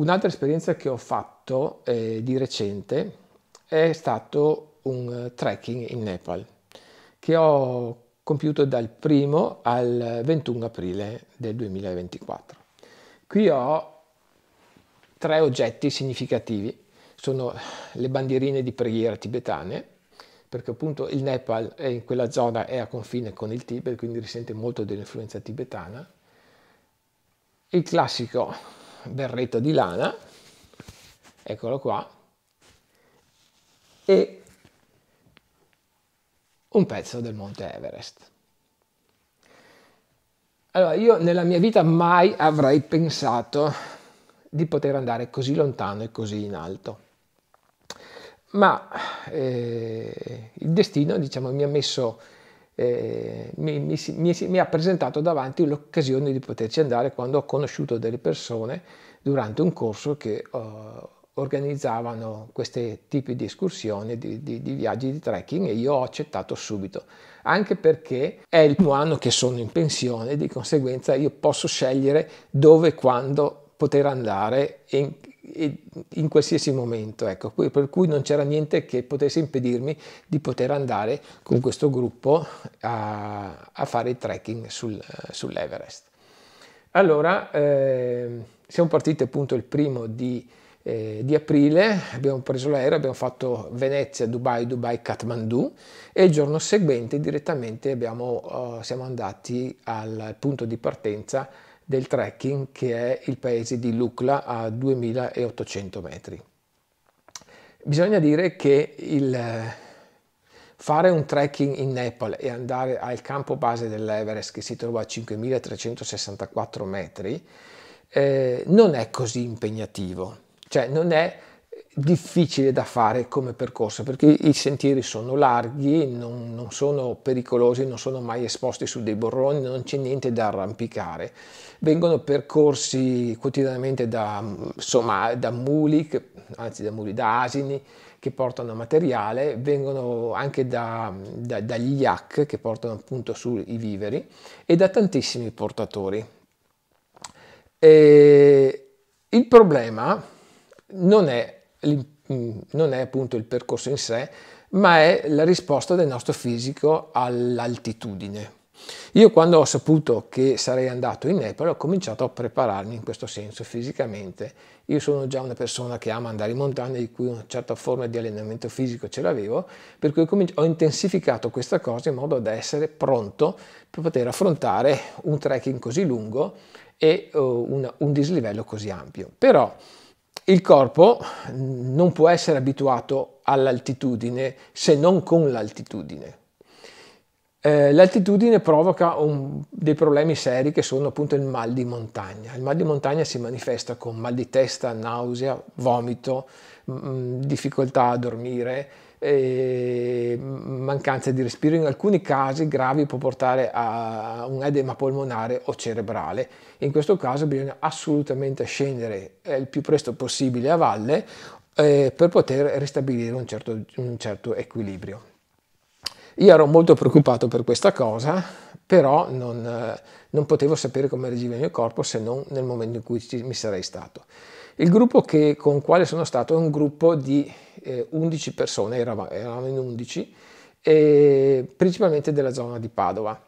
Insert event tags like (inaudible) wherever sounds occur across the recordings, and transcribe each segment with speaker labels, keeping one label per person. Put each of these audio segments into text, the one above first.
Speaker 1: Un'altra esperienza che ho fatto eh, di recente è stato un eh, trekking in Nepal che ho compiuto dal 1 al 21 aprile del 2024. Qui ho tre oggetti significativi, sono le bandierine di preghiera tibetane, perché appunto il Nepal è in quella zona è a confine con il Tibet, quindi risente molto dell'influenza tibetana. Il classico berretto di lana, eccolo qua, e un pezzo del monte Everest. Allora, io nella mia vita mai avrei pensato di poter andare così lontano e così in alto. Ma eh, il destino, diciamo, mi ha messo eh, mi, mi, mi, mi, ha presentato davanti l'occasione di poterci andare quando ho conosciuto delle persone durante un corso che ho eh, organizzavano questi tipi di escursioni, di, di, di, viaggi, di trekking e io ho accettato subito, anche perché è il primo anno che sono in pensione, di conseguenza io posso scegliere dove e quando poter andare e in qualsiasi momento, ecco, per cui non c'era niente che potesse impedirmi di poter andare con questo gruppo a, a fare il trekking sul, sull'Everest. Allora, eh, siamo partiti appunto il primo di, eh, di aprile, abbiamo preso l'aereo, abbiamo fatto Venezia, Dubai, Dubai, Kathmandu e il giorno seguente direttamente abbiamo, oh, siamo andati al punto di partenza del trekking che è il paese di Lukla a 2800 metri. Bisogna dire che il, eh, fare un trekking in Nepal e andare al campo base dell'Everest che si trova a 5364 metri eh, non è così impegnativo, cioè non è difficile da fare come percorso perché i sentieri sono larghi, non, non sono pericolosi, non sono mai esposti su dei borroni, non c'è niente da arrampicare. Vengono percorsi quotidianamente da, insomma, da muli, anzi da muli, da asini che portano materiale, vengono anche da, da, dagli yak che portano appunto sui viveri e da tantissimi portatori. E il problema non è non è appunto il percorso in sé, ma è la risposta del nostro fisico all'altitudine. Io quando ho saputo che sarei andato in Nepal ho cominciato a prepararmi in questo senso fisicamente. Io sono già una persona che ama andare in montagna, di cui una certa forma di allenamento fisico ce l'avevo, per cui ho intensificato questa cosa in modo da essere pronto per poter affrontare un trekking così lungo e oh, un dislivello così ampio. Però il corpo mm, non può essere abituato all'altitudine se non con l'altitudine. Eh, l'altitudine provoca un, dei problemi seri che sono appunto il mal di montagna. Il mal di montagna si manifesta con mal di testa, nausea, vomito, mh, mm, mm, difficoltà a dormire, mancanza di respiro in alcuni casi gravi può portare a un edema polmonare o cerebrale. In questo caso bisogna assolutamente scendere eh, il più presto possibile a valle eh, per poter ristabilire un certo, un certo equilibrio. Io ero molto preoccupato per questa cosa, però non, eh, non, potevo sapere come reagiva il mio corpo se non nel momento in cui ci, mi sarei stato. Il gruppo che, con quale sono stato è un gruppo di eh, 11 persone, eravamo, eravamo in 11, eh, principalmente della zona di Padova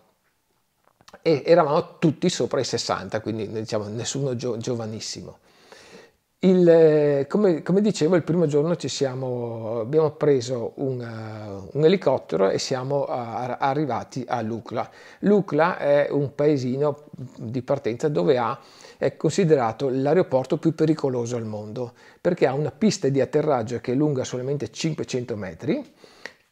Speaker 1: e eravamo tutti sopra i 60, quindi diciamo nessuno gio- giovanissimo. Il, eh, come, come, dicevo, il primo giorno siamo, abbiamo preso un, eh, un, elicottero e siamo eh, a arrivati a Lucla. Lucla è un paesino di partenza dove ha, è considerato l'aeroporto più pericoloso al mondo perché ha una pista di atterraggio che è lunga solamente 500 metri,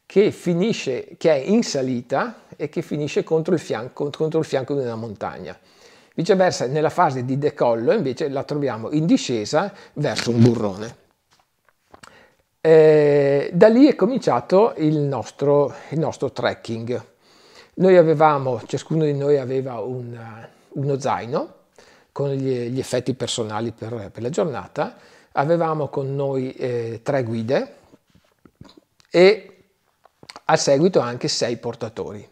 Speaker 1: che, finisce, che è in salita e che finisce contro il fianco, contro il fianco di una montagna Viceversa, nella fase di decollo invece la troviamo in discesa verso un burrone. Eh, da lì è cominciato il nostro, il nostro trekking. Noi avevamo, ciascuno di noi aveva un, eh, uno zaino con gli, gli effetti personali per, per, la giornata, avevamo con noi eh, tre guide e a seguito anche sei portatori.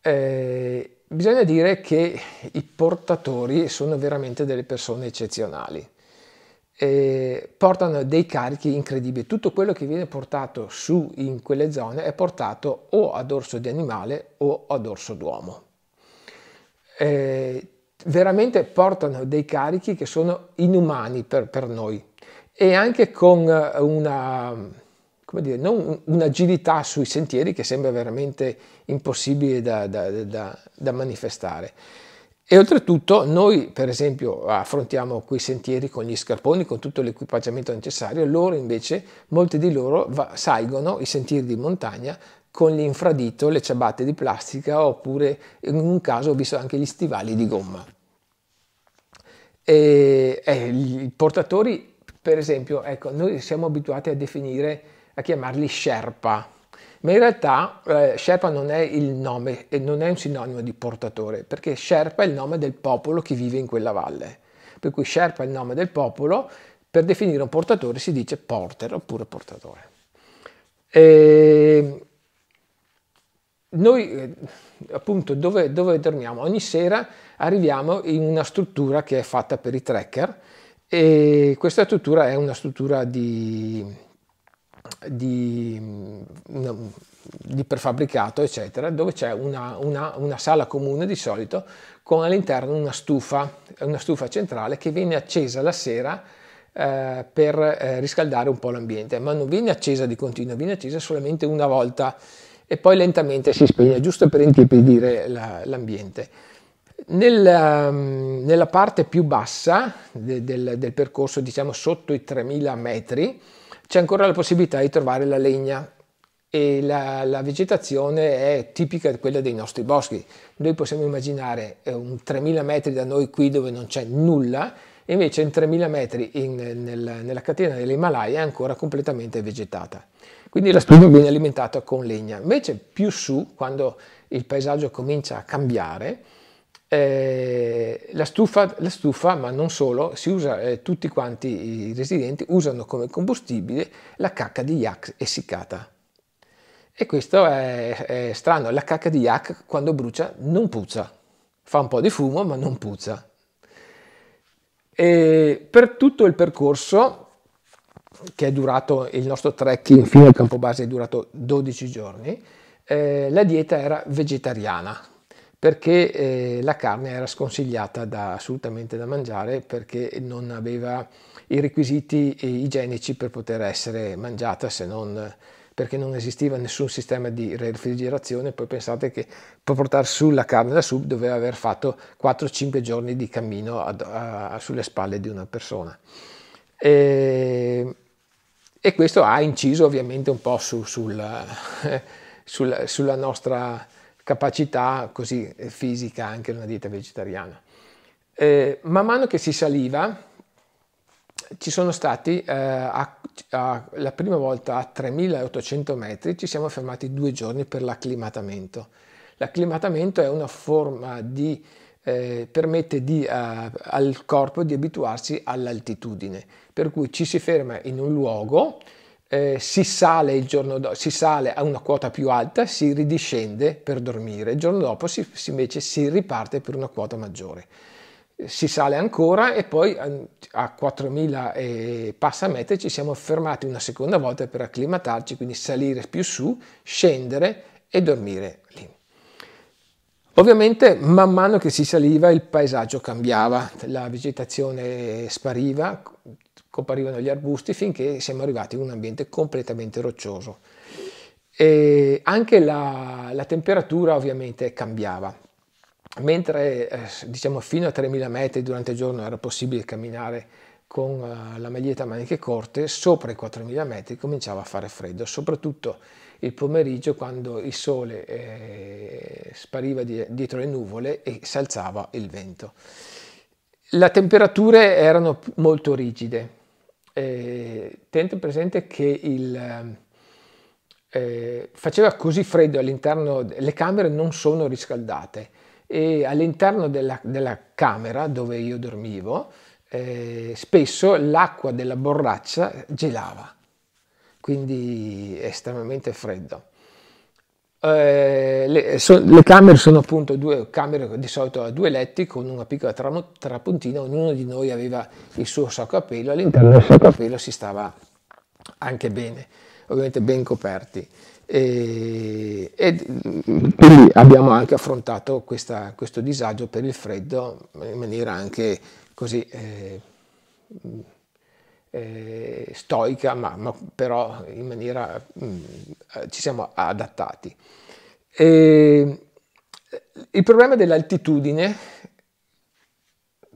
Speaker 1: Eh, Bisogna dire che i portatori sono veramente delle persone eccezionali. E portano dei carichi incredibili. Tutto quello che viene portato su in quelle zone è portato o a dorso di animale o a dorso d'uomo. E veramente portano dei carichi che sono inumani per, per noi e anche con una come dire, non un'agilità sui sentieri che sembra veramente impossibile da, da, da, da manifestare. E oltretutto noi per esempio affrontiamo quei sentieri con gli scarponi, con tutto l'equipaggiamento necessario, loro invece, molti di loro va, salgono i sentieri di montagna con l'infradito, le ciabatte di plastica oppure in un caso ho visto anche gli stivali di gomma. E, eh, I portatori per esempio, ecco, noi siamo abituati a definire a chiamarli Sherpa. Ma in realtà eh, Sherpa non è il nome e eh, non è un sinonimo di portatore, perché Sherpa è il nome del popolo che vive in quella valle. Per cui Sherpa è il nome del popolo, per definire un portatore si dice porter oppure portatore. E ehm, noi eh, appunto dove, dove, dormiamo? Ogni sera arriviamo in una struttura che è fatta per i trekker e questa struttura è una struttura di di, mm, di prefabbricato, eccetera, dove c'è una, una, una, sala comune di solito con all'interno una stufa, una stufa centrale che viene accesa la sera eh, per eh, riscaldare un po' l'ambiente, ma non viene accesa di continuo, viene accesa solamente una volta e poi lentamente si spegne, giusto per intiepidire la, l'ambiente. Nella, ehm, nella, parte più bassa de, del, del percorso, diciamo sotto i 3000 metri, c'è ancora la possibilità di trovare la legna e la, la, vegetazione è tipica di quella dei nostri boschi. Noi possiamo immaginare eh, un 3000 metri da noi qui dove non c'è nulla, e invece in 3000 metri in, nel, nella catena dell'Himalaya è ancora completamente vegetata. Quindi la spugna viene alimentata con legna. Invece più su, quando il paesaggio comincia a cambiare, eh, la, stufa, la, stufa, ma non solo, si usa, eh, tutti quanti i residenti usano come combustibile la cacca di yak essiccata. E questo è, è strano, la cacca di yak quando brucia non puzza, fa un po' di fumo ma non puzza. E per tutto il percorso, che è durato il nostro trekking fino al campo base, è durato 12 giorni, eh, la dieta era vegetariana perché eh, la carne era sconsigliata da, assolutamente da mangiare perché non aveva i requisiti igienici per poter essere mangiata se non perché non esisteva nessun sistema di refrigerazione, poi pensate che per portare su la carne da sub doveva aver fatto 4-5 giorni di cammino a, a, sulle spalle di una persona. E, e, questo ha inciso ovviamente un po' su, sul, (laughs) sulla, sulla nostra capacità così eh, fisica anche una dieta vegetariana. Eh, man mano che si saliva, ci sono stati, eh, a, a, la prima volta a 3800 metri, ci siamo fermati due giorni per l'acclimatamento. L'acclimatamento è una forma di, eh, permette di, eh, al corpo di abituarsi all'altitudine, per cui ci si ferma in un luogo, eh, si, sale il giorno do- si sale a una quota più alta, si ridiscende per dormire, il giorno dopo si, si invece si riparte per una quota maggiore. Eh, si sale ancora e poi ehm, a 4.000 e passa metri ci siamo fermati una seconda volta per acclimatarci, quindi salire più su, scendere e dormire lì. Ovviamente man mano che si saliva il paesaggio cambiava, la vegetazione spariva, comparivano gli arbusti finché siamo arrivati in un ambiente completamente roccioso. E anche la, la temperatura ovviamente cambiava. Mentre eh, diciamo fino a 3000 metri durante il giorno era possibile camminare con eh, la maglietta a maniche corte, sopra i 4000 metri cominciava a fare freddo, soprattutto il pomeriggio quando il sole eh, spariva di, dietro le nuvole e si alzava il vento. Le temperature erano molto rigide, eh, tenete presente che il, eh, eh faceva così freddo all'interno, le camere non sono riscaldate e all'interno della, della camera dove io dormivo eh, spesso l'acqua della borraccia gelava, quindi è estremamente freddo. Eh, le, so, le, camere sono appunto due camere di solito a due letti con una piccola tra, trapuntina, ognuno di noi aveva il suo sacco a pelo, all'interno del sacco a pelo si stava anche bene, ovviamente ben coperti. E, e mm, quindi abbiamo anche affrontato questa, questo disagio per il freddo in maniera anche così eh, eh, stoica, ma, ma, però in maniera mh, mm, eh, ci siamo adattati. E eh, il problema dell'altitudine,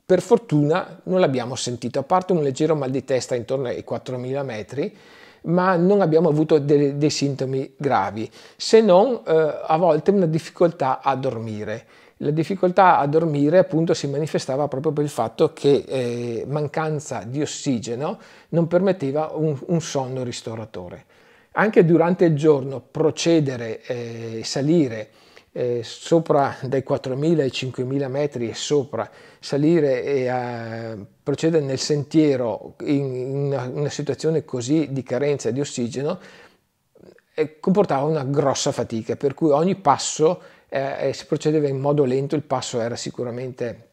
Speaker 1: per fortuna, non l'abbiamo sentito, a parte un leggero mal di testa intorno ai 4000 metri, ma non abbiamo avuto dei, dei sintomi gravi, se non eh, a volte una difficoltà a dormire. La difficoltà a dormire appunto si manifestava proprio per il fatto che eh, mancanza di ossigeno non permetteva un, un, sonno ristoratore. Anche durante il giorno procedere eh, e eh, salire eh, sopra dai 4.000 ai 5.000 metri e sopra, salire e eh, procedere nel sentiero in, in una situazione così di carenza di ossigeno eh, comportava una grossa fatica, per cui ogni passo eh, eh, si procedeva in modo lento, il passo era sicuramente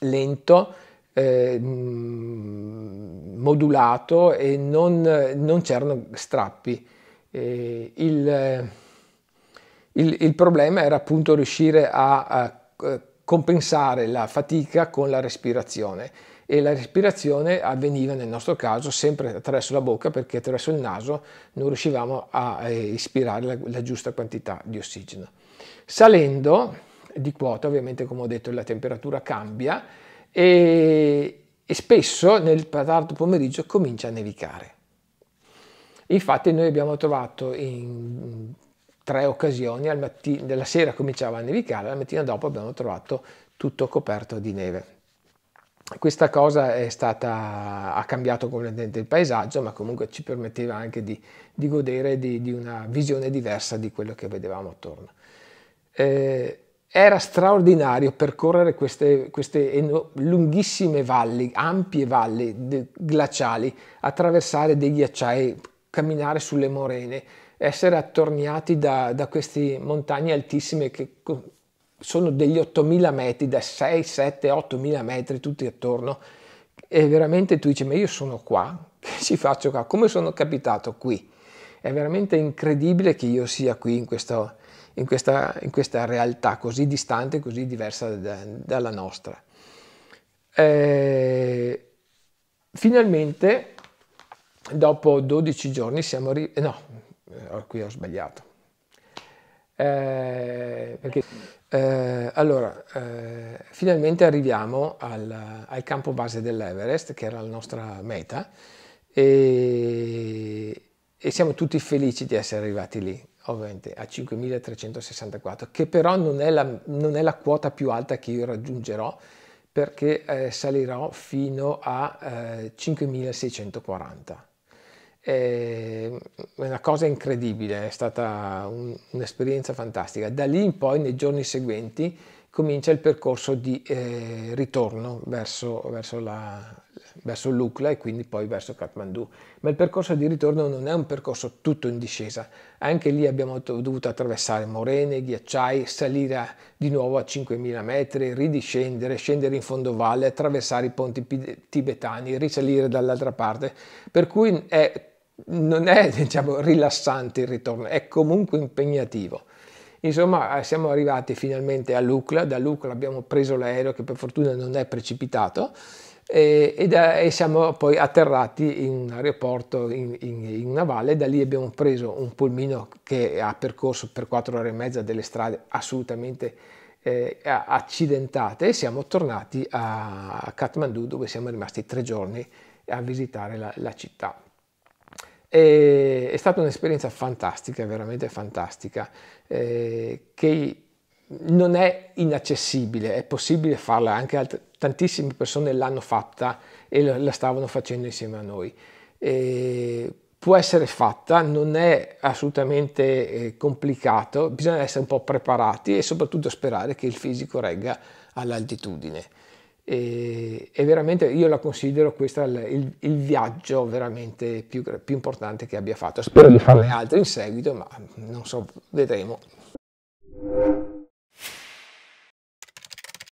Speaker 1: lento, eh, mm, modulato e non, non c'erano strappi. Eh, il, eh, il, il, problema era appunto riuscire a, a, eh, compensare la fatica con la respirazione e la respirazione avveniva nel nostro caso sempre attraverso la bocca perché attraverso il naso non riuscivamo a eh, ispirare la, la giusta quantità di ossigeno. Salendo di quota, ovviamente come ho detto la temperatura cambia e, e spesso nel tardo pomeriggio comincia a nevicare. Infatti noi abbiamo trovato in tre occasioni, al matti- la sera cominciava a nevicare, la mattina dopo abbiamo trovato tutto coperto di neve. Questa cosa stata, ha cambiato completamente il paesaggio, ma comunque ci permetteva anche di, di godere di, di una visione diversa di quello che vedevamo attorno eh, era straordinario percorrere queste, queste, lunghissime valli, ampie valli glaciali, attraversare dei ghiacciai, camminare sulle morene, essere attorniati da, da queste montagne altissime che sono degli 8.000 metri, da 6, 7, 8.000 metri tutti attorno. E veramente tu dici, ma io sono qua, che ci faccio qua? Come sono capitato qui? È veramente incredibile che io sia qui in, questo, in, questa, in questa, realtà così distante, così diversa da, dalla nostra. Eh, finalmente, dopo 12 giorni, siamo arrivati... Eh, no, eh, qui ho sbagliato. Eh, perché, eh, allora, eh, finalmente arriviamo al, al, campo base dell'Everest, che era la nostra meta, e, e siamo tutti felici di essere arrivati lì, ovviamente a 5.364, che però non è, la, non è la quota più alta che io raggiungerò perché eh, salirò fino a eh, 5.640. Ehm, è una cosa incredibile, è stata un, un'esperienza fantastica. Da lì in poi, nei giorni seguenti, comincia il percorso di eh, ritorno verso, verso, la, verso Lukla e quindi poi verso Kathmandu. Ma il percorso di ritorno non è un percorso tutto in discesa, anche lì abbiamo dovuto attraversare morene, ghiacciai, salire di nuovo a 5.000 metri, ridiscendere, scendere in fondo valle, attraversare i ponti tibetani, risalire dall'altra parte, per cui è, non è (laughs) diciamo, rilassante il ritorno, è comunque impegnativo. Insomma, eh, siamo arrivati finalmente a Lucla, da Lucla abbiamo preso l'aereo che per fortuna non è precipitato e, e, da, e siamo poi atterrati in un aeroporto in, in, in, una valle, da lì abbiamo preso un polmino che ha percorso per quattro ore e mezza delle strade assolutamente eh, accidentate e siamo tornati a, a Kathmandu dove siamo rimasti tre giorni a visitare la, la città. E, è stata un'esperienza fantastica, veramente fantastica, eh, che non è inaccessibile, è possibile farla, anche alt- tantissime persone l'hanno fatta e la stavano facendo insieme a noi. E può essere fatta, non è assolutamente eh, complicato, bisogna essere un po' preparati e soprattutto sperare che il fisico regga all'altitudine. E, e, veramente io la considero questo il, il, il, viaggio veramente più, più, importante che abbia fatto. Spero di farne altri in seguito, ma non so, vedremo.